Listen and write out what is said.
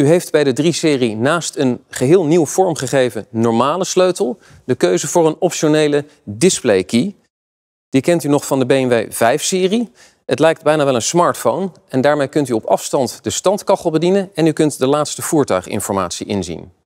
U heeft bij de 3-serie naast een geheel nieuw vormgegeven normale sleutel de keuze voor een optionele display key. Die kent u nog van de BMW 5-serie. Het lijkt bijna wel een smartphone en daarmee kunt u op afstand de standkachel bedienen en u kunt de laatste voertuiginformatie inzien.